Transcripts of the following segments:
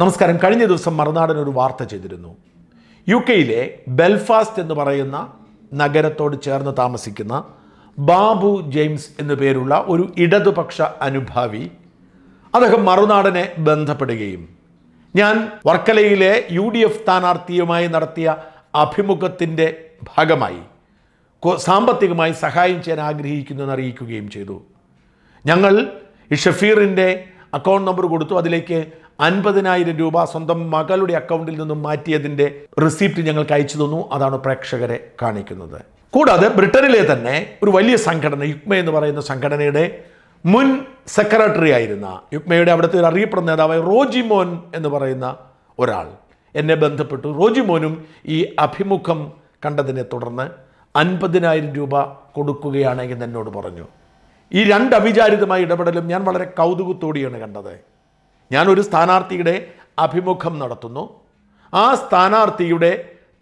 നമസ്കാരം കഴിഞ്ഞ ദിവസം മറുനാടൻ ഒരു വാർത്ത ചെയ്തിരുന്നു യു കെയിലെ ബെൽഫാസ്റ്റ് എന്ന് പറയുന്ന നഗരത്തോട് ചേർന്ന് താമസിക്കുന്ന ബാബു ജെയിംസ് എന്നു പേരുള്ള ഒരു ഇടതുപക്ഷ അനുഭാവി അദ്ദേഹം മറുനാടനെ ബന്ധപ്പെടുകയും ഞാൻ വർക്കലയിലെ യു ഡി എഫ് സ്ഥാനാർത്ഥിയുമായി നടത്തിയ അഭിമുഖത്തിൻ്റെ ഭാഗമായി സാമ്പത്തികമായി സഹായം ചെയ്യാൻ എന്ന് അറിയിക്കുകയും ചെയ്തു ഞങ്ങൾ ഈ ഷഫീറിൻ്റെ അക്കൗണ്ട് നമ്പർ കൊടുത്തു അതിലേക്ക് അൻപതിനായിരം രൂപ സ്വന്തം മകളുടെ അക്കൗണ്ടിൽ നിന്നും മാറ്റിയതിൻ്റെ റിസീപ്റ്റ് ഞങ്ങൾക്ക് അയച്ചു തന്നു അതാണ് പ്രേക്ഷകരെ കാണിക്കുന്നത് കൂടാതെ ബ്രിട്ടനിലെ തന്നെ ഒരു വലിയ സംഘടന യുക്മ എന്ന് പറയുന്ന സംഘടനയുടെ മുൻ സെക്രട്ടറി ആയിരുന്ന യുക്മയുടെ അവിടുത്തെ ഒരു അറിയപ്പെടുന്ന നേതാവ് റോജിമോൻ എന്ന് പറയുന്ന ഒരാൾ എന്നെ ബന്ധപ്പെട്ടു റോജിമോനും ഈ അഭിമുഖം കണ്ടതിനെ തുടർന്ന് അൻപതിനായിരം രൂപ കൊടുക്കുകയാണെങ്കിൽ എന്നോട് പറഞ്ഞു ഈ രണ്ട് അവിചാരിതമായ ഇടപെടലും ഞാൻ വളരെ കൗതുകത്തോടെയാണ് കണ്ടത് ഞാനൊരു സ്ഥാനാർത്ഥിയുടെ അഭിമുഖം നടത്തുന്നു ആ സ്ഥാനാർത്ഥിയുടെ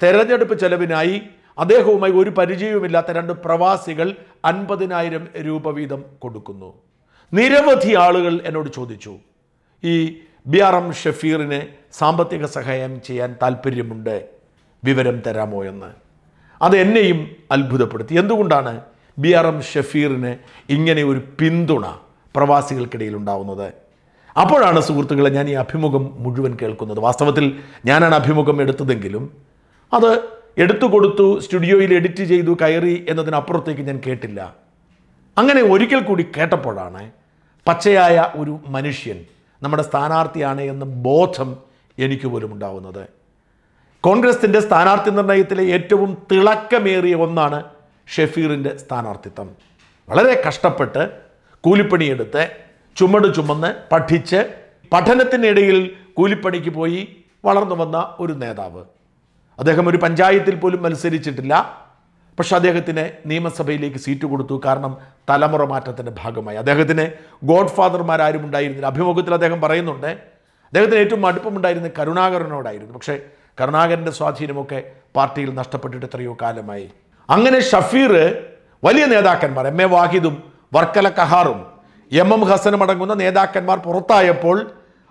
തെരഞ്ഞെടുപ്പ് ചെലവിനായി അദ്ദേഹവുമായി ഒരു പരിചയവുമില്ലാത്ത രണ്ട് പ്രവാസികൾ അൻപതിനായിരം രൂപ വീതം കൊടുക്കുന്നു നിരവധി ആളുകൾ എന്നോട് ചോദിച്ചു ഈ ബി ആർ എം ഷഫീറിന് സാമ്പത്തിക സഹായം ചെയ്യാൻ താല്പര്യമുണ്ട് വിവരം തരാമോ എന്ന് അത് എന്നെയും അത്ഭുതപ്പെടുത്തി എന്തുകൊണ്ടാണ് ബി ആർ എം ഷഫീറിന് ഇങ്ങനെ ഒരു പിന്തുണ പ്രവാസികൾക്കിടയിൽ ഉണ്ടാവുന്നത് അപ്പോഴാണ് സുഹൃത്തുക്കളെ ഞാൻ ഈ അഭിമുഖം മുഴുവൻ കേൾക്കുന്നത് വാസ്തവത്തിൽ ഞാനാണ് അഭിമുഖം എടുത്തതെങ്കിലും അത് എടുത്തു കൊടുത്തു സ്റ്റുഡിയോയിൽ എഡിറ്റ് ചെയ്തു കയറി എന്നതിനപ്പുറത്തേക്ക് ഞാൻ കേട്ടില്ല അങ്ങനെ ഒരിക്കൽ കൂടി കേട്ടപ്പോഴാണ് പച്ചയായ ഒരു മനുഷ്യൻ നമ്മുടെ സ്ഥാനാർത്ഥിയാണ് എന്ന ബോധം എനിക്ക് പോലും ഉണ്ടാവുന്നത് കോൺഗ്രസിൻ്റെ സ്ഥാനാർത്ഥി നിർണയത്തിലെ ഏറ്റവും തിളക്കമേറിയ ഒന്നാണ് ഷെഫീറിൻ്റെ സ്ഥാനാർത്ഥിത്വം വളരെ കഷ്ടപ്പെട്ട് കൂലിപ്പണിയെടുത്ത് ചുമട് ചുമന്ന് പഠിച്ച് പഠനത്തിനിടയിൽ കൂലിപ്പണിക്ക് പോയി വളർന്നു വന്ന ഒരു നേതാവ് അദ്ദേഹം ഒരു പഞ്ചായത്തിൽ പോലും മത്സരിച്ചിട്ടില്ല പക്ഷെ അദ്ദേഹത്തിന് നിയമസഭയിലേക്ക് സീറ്റ് കൊടുത്തു കാരണം തലമുറ മാറ്റത്തിൻ്റെ ഭാഗമായി അദ്ദേഹത്തിന് ഗോഡ് ആരും ഉണ്ടായിരുന്നില്ല അഭിമുഖത്തിൽ അദ്ദേഹം പറയുന്നുണ്ട് അദ്ദേഹത്തിന് ഏറ്റവും അടുപ്പമുണ്ടായിരുന്നത് കരുണാകരനോടായിരുന്നു പക്ഷേ കരുണാകരൻ്റെ സ്വാധീനമൊക്കെ പാർട്ടിയിൽ നഷ്ടപ്പെട്ടിട്ട് എത്രയോ കാലമായി അങ്ങനെ ഷഫീർ വലിയ നേതാക്കന്മാർ എം എ വാഹിദും വർക്കല കഹാറും എം എം ഹസനും അടങ്ങുന്ന നേതാക്കന്മാർ പുറത്തായപ്പോൾ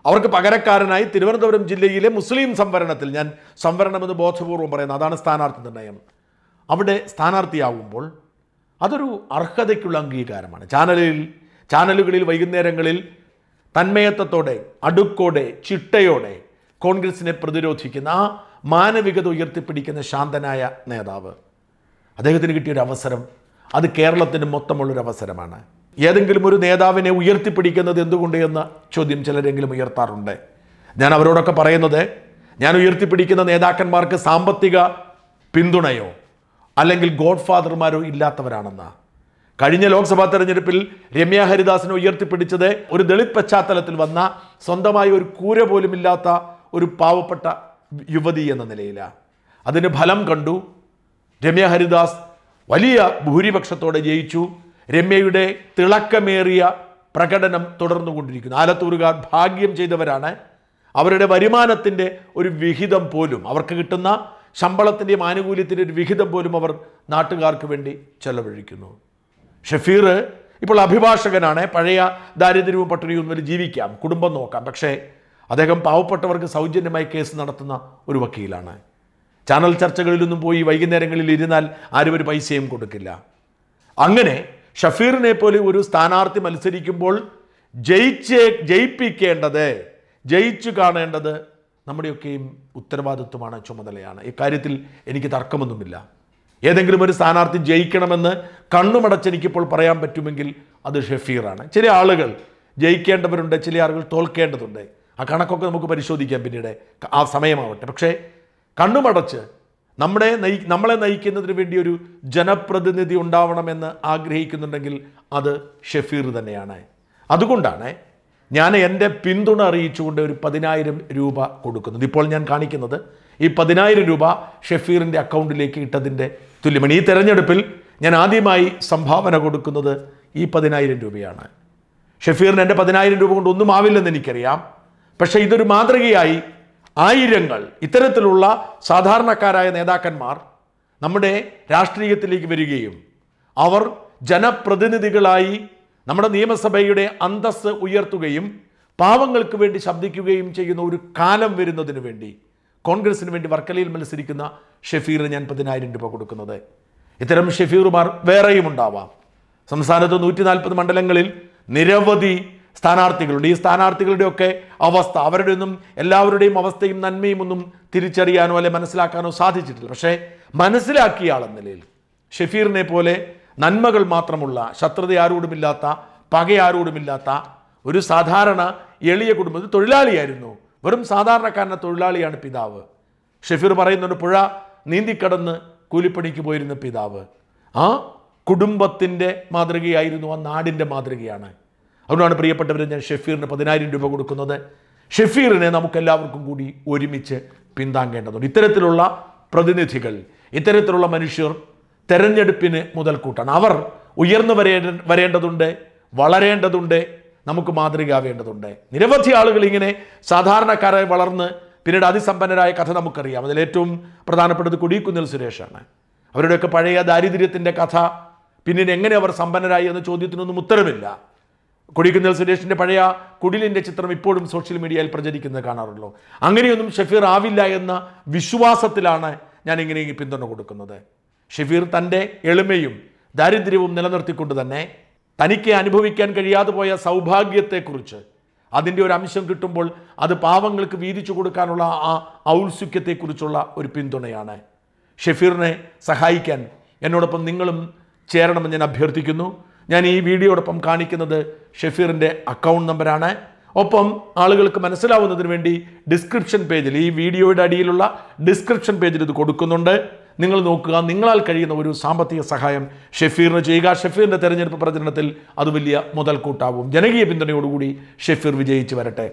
അവർക്ക് പകരക്കാരനായി തിരുവനന്തപുരം ജില്ലയിലെ മുസ്ലിം സംവരണത്തിൽ ഞാൻ സംവരണമെന്ന് ബോധപൂർവം പറയുന്നു അതാണ് സ്ഥാനാർത്ഥി നിർണയം അവിടെ സ്ഥാനാർത്ഥിയാവുമ്പോൾ അതൊരു അർഹതയ്ക്കുള്ള അംഗീകാരമാണ് ചാനലിൽ ചാനലുകളിൽ വൈകുന്നേരങ്ങളിൽ തന്മയത്വത്തോടെ അടുക്കോടെ ചിട്ടയോടെ കോൺഗ്രസിനെ പ്രതിരോധിക്കുന്ന ആ മാനവികത ഉയർത്തിപ്പിടിക്കുന്ന ശാന്തനായ നേതാവ് അദ്ദേഹത്തിന് കിട്ടിയൊരു അവസരം അത് കേരളത്തിന് മൊത്തമുള്ളൊരു അവസരമാണ് ഏതെങ്കിലും ഒരു നേതാവിനെ ഉയർത്തിപ്പിടിക്കുന്നത് എന്തുകൊണ്ട് എന്ന ചോദ്യം ചിലരെങ്കിലും ഉയർത്താറുണ്ട് ഞാൻ അവരോടൊക്കെ പറയുന്നത് ഞാൻ ഉയർത്തിപ്പിടിക്കുന്ന നേതാക്കന്മാർക്ക് സാമ്പത്തിക പിന്തുണയോ അല്ലെങ്കിൽ ഗോഡ് ഫാദർമാരോ ഇല്ലാത്തവരാണെന്ന കഴിഞ്ഞ ലോക്സഭാ തെരഞ്ഞെടുപ്പിൽ രമ്യ ഹരിദാസിനെ ഉയർത്തിപ്പിടിച്ചത് ഒരു ദളിത് പശ്ചാത്തലത്തിൽ വന്ന സ്വന്തമായി ഒരു കൂര പോലുമില്ലാത്ത ഒരു പാവപ്പെട്ട യുവതി എന്ന നിലയിലാണ് അതിന് ഫലം കണ്ടു രമ്യ ഹരിദാസ് വലിയ ഭൂരിപക്ഷത്തോടെ ജയിച്ചു രമ്യയുടെ തിളക്കമേറിയ പ്രകടനം തുടർന്നു കൊണ്ടിരിക്കുന്നു ആലത്തൂരുകാർ ഭാഗ്യം ചെയ്തവരാണ് അവരുടെ വരുമാനത്തിൻ്റെ ഒരു വിഹിതം പോലും അവർക്ക് കിട്ടുന്ന ശമ്പളത്തിൻ്റെയും ആനുകൂല്യത്തിൻ്റെ ഒരു വിഹിതം പോലും അവർ നാട്ടുകാർക്ക് വേണ്ടി ചെലവഴിക്കുന്നു ഷഫീർ ഇപ്പോൾ അഭിഭാഷകനാണ് പഴയ ദാരിദ്ര്യവും പട്ടിണിയും വരെ ജീവിക്കാം കുടുംബം നോക്കാം പക്ഷേ അദ്ദേഹം പാവപ്പെട്ടവർക്ക് സൗജന്യമായി കേസ് നടത്തുന്ന ഒരു വക്കീലാണ് ചാനൽ ചർച്ചകളിലൊന്നും പോയി വൈകുന്നേരങ്ങളിൽ ഇരുന്നാൽ ആരും ഒരു പൈസയും കൊടുക്കില്ല അങ്ങനെ ഷഫീറിനെ പോലെ ഒരു സ്ഥാനാർത്ഥി മത്സരിക്കുമ്പോൾ ജയിച്ച് ജയിപ്പിക്കേണ്ടത് ജയിച്ചു കാണേണ്ടത് നമ്മുടെയൊക്കെയും ഉത്തരവാദിത്വമാണ് ചുമതലയാണ് ഇക്കാര്യത്തിൽ എനിക്ക് തർക്കമൊന്നുമില്ല ഏതെങ്കിലും ഒരു സ്ഥാനാർത്ഥി ജയിക്കണമെന്ന് കണ്ണുമടച്ചെനിക്കിപ്പോൾ പറയാൻ പറ്റുമെങ്കിൽ അത് ഷഫീറാണ് ചില ആളുകൾ ജയിക്കേണ്ടവരുണ്ട് ചില ആളുകൾ തോൽക്കേണ്ടതുണ്ട് ആ കണക്കൊക്കെ നമുക്ക് പരിശോധിക്കാം പിന്നീട് ആ സമയമാവട്ടെ പക്ഷേ കണ്ണുമടച്ച് നമ്മുടെ നയി നമ്മളെ നയിക്കുന്നതിന് വേണ്ടി ഒരു ജനപ്രതിനിധി ഉണ്ടാവണമെന്ന് ആഗ്രഹിക്കുന്നുണ്ടെങ്കിൽ അത് ഷെഫീർ തന്നെയാണ് അതുകൊണ്ടാണ് ഞാൻ എൻ്റെ പിന്തുണ അറിയിച്ചുകൊണ്ട് ഒരു പതിനായിരം രൂപ കൊടുക്കുന്നത് ഇപ്പോൾ ഞാൻ കാണിക്കുന്നത് ഈ പതിനായിരം രൂപ ഷെഫീറിൻ്റെ അക്കൗണ്ടിലേക്ക് ഇട്ടതിൻ്റെ തുല്യമാണ് ഈ തെരഞ്ഞെടുപ്പിൽ ഞാൻ ആദ്യമായി സംഭാവന കൊടുക്കുന്നത് ഈ പതിനായിരം രൂപയാണ് ഷെഫീറിന് എൻ്റെ പതിനായിരം രൂപ കൊണ്ട് ഒന്നും ആവില്ലെന്ന് എനിക്കറിയാം പക്ഷേ ഇതൊരു മാതൃകയായി ആയിരങ്ങൾ ഇത്തരത്തിലുള്ള സാധാരണക്കാരായ നേതാക്കന്മാർ നമ്മുടെ രാഷ്ട്രീയത്തിലേക്ക് വരികയും അവർ ജനപ്രതിനിധികളായി നമ്മുടെ നിയമസഭയുടെ അന്തസ് ഉയർത്തുകയും പാവങ്ങൾക്ക് വേണ്ടി ശബ്ദിക്കുകയും ചെയ്യുന്ന ഒരു കാലം വരുന്നതിന് വേണ്ടി കോൺഗ്രസിന് വേണ്ടി വർക്കലയിൽ മത്സരിക്കുന്ന ഷെഫീറിന് ഞാൻ പതിനായിരം രൂപ കൊടുക്കുന്നത് ഇത്തരം ഷെഫീറുമാർ വേറെയും ഉണ്ടാവാം സംസ്ഥാനത്ത് നൂറ്റി നാൽപ്പത് മണ്ഡലങ്ങളിൽ നിരവധി സ്ഥാനാർത്ഥികളുടെ ഈ സ്ഥാനാർത്ഥികളുടെയൊക്കെ അവസ്ഥ അവരുടെ ഒന്നും എല്ലാവരുടെയും അവസ്ഥയും നന്മയും ഒന്നും തിരിച്ചറിയാനോ അല്ലെ മനസ്സിലാക്കാനോ സാധിച്ചിട്ടില്ല പക്ഷേ മനസ്സിലാക്കിയ ആളെന്ന നിലയിൽ ഷെഫീറിനെ പോലെ നന്മകൾ മാത്രമുള്ള ശത്രുത ആരോടുമില്ലാത്ത ആരോടുമില്ലാത്ത ഒരു സാധാരണ എളിയ കുടുംബത്തിൽ തൊഴിലാളിയായിരുന്നു വെറും സാധാരണക്കാരൻ്റെ തൊഴിലാളിയാണ് പിതാവ് ഷെഫീർ പറയുന്നുണ്ട് പുഴ നീന്തിക്കടന്ന് കൂലിപ്പണിക്ക് പോയിരുന്ന പിതാവ് ആ കുടുംബത്തിൻ്റെ മാതൃകയായിരുന്നു ആ നാടിൻ്റെ മാതൃകയാണ് അതുകൊണ്ടാണ് പ്രിയപ്പെട്ടവർ ഞാൻ ഷെഫീറിന് പതിനായിരം രൂപ കൊടുക്കുന്നത് ഷെഫീറിനെ നമുക്കെല്ലാവർക്കും കൂടി ഒരുമിച്ച് പിന്താങ്ങേണ്ടതുണ്ട് ഇത്തരത്തിലുള്ള പ്രതിനിധികൾ ഇത്തരത്തിലുള്ള മനുഷ്യർ തെരഞ്ഞെടുപ്പിന് മുതൽക്കൂട്ടാണ് അവർ ഉയർന്നു വരേ വരേണ്ടതുണ്ട് വളരേണ്ടതുണ്ട് നമുക്ക് മാതൃകയാവേണ്ടതുണ്ട് നിരവധി ആളുകൾ ഇങ്ങനെ സാധാരണക്കാരായി വളർന്ന് പിന്നീട് അതിസമ്പന്നരായ കഥ നമുക്കറിയാം അതിൽ ഏറ്റവും പ്രധാനപ്പെട്ടത് കുടിയിക്കുന്നിൽ സുരേഷാണ് അവരുടെയൊക്കെ പഴയ ദാരിദ്ര്യത്തിൻ്റെ കഥ പിന്നീട് എങ്ങനെ അവർ സമ്പന്നരായി എന്ന ചോദ്യത്തിനൊന്നും ഉത്തരമില്ല കൊടിക്കുന്നിൽ സുരേഷിൻ്റെ പഴയ കുടിലിൻ്റെ ചിത്രം ഇപ്പോഴും സോഷ്യൽ മീഡിയയിൽ പ്രചരിക്കുന്നത് കാണാറുള്ളൂ അങ്ങനെയൊന്നും ഷഫീർ ആവില്ല എന്ന വിശ്വാസത്തിലാണ് ഞാൻ ഇങ്ങനെ പിന്തുണ കൊടുക്കുന്നത് ഷഫീർ തൻ്റെ എളിമയും ദാരിദ്ര്യവും നിലനിർത്തിക്കൊണ്ട് തന്നെ തനിക്ക് അനുഭവിക്കാൻ കഴിയാതെ പോയ സൗഭാഗ്യത്തെക്കുറിച്ച് അതിൻ്റെ ഒരു അംശം കിട്ടുമ്പോൾ അത് പാവങ്ങൾക്ക് വീതിച്ചു കൊടുക്കാനുള്ള ആ ഔത്സുക്യത്തെക്കുറിച്ചുള്ള ഒരു പിന്തുണയാണ് ഷഫീറിനെ സഹായിക്കാൻ എന്നോടൊപ്പം നിങ്ങളും ചേരണമെന്ന് ഞാൻ അഭ്യർത്ഥിക്കുന്നു ഞാൻ ഈ വീഡിയോടൊപ്പം കാണിക്കുന്നത് ഷെഫീറിൻ്റെ അക്കൗണ്ട് നമ്പറാണ് ഒപ്പം ആളുകൾക്ക് മനസ്സിലാവുന്നതിന് വേണ്ടി ഡിസ്ക്രിപ്ഷൻ പേജിൽ ഈ വീഡിയോയുടെ അടിയിലുള്ള ഡിസ്ക്രിപ്ഷൻ പേജിൽ ഇത് കൊടുക്കുന്നുണ്ട് നിങ്ങൾ നോക്കുക നിങ്ങളാൽ കഴിയുന്ന ഒരു സാമ്പത്തിക സഹായം ഷെഫീറിന് ചെയ്യുക ഷെഫീറിൻ്റെ തെരഞ്ഞെടുപ്പ് പ്രചരണത്തിൽ അത് വലിയ മുതൽക്കൂട്ടാവും ജനകീയ പിന്തുണയോടുകൂടി ഷെഫീർ വിജയിച്ചു വരട്ടെ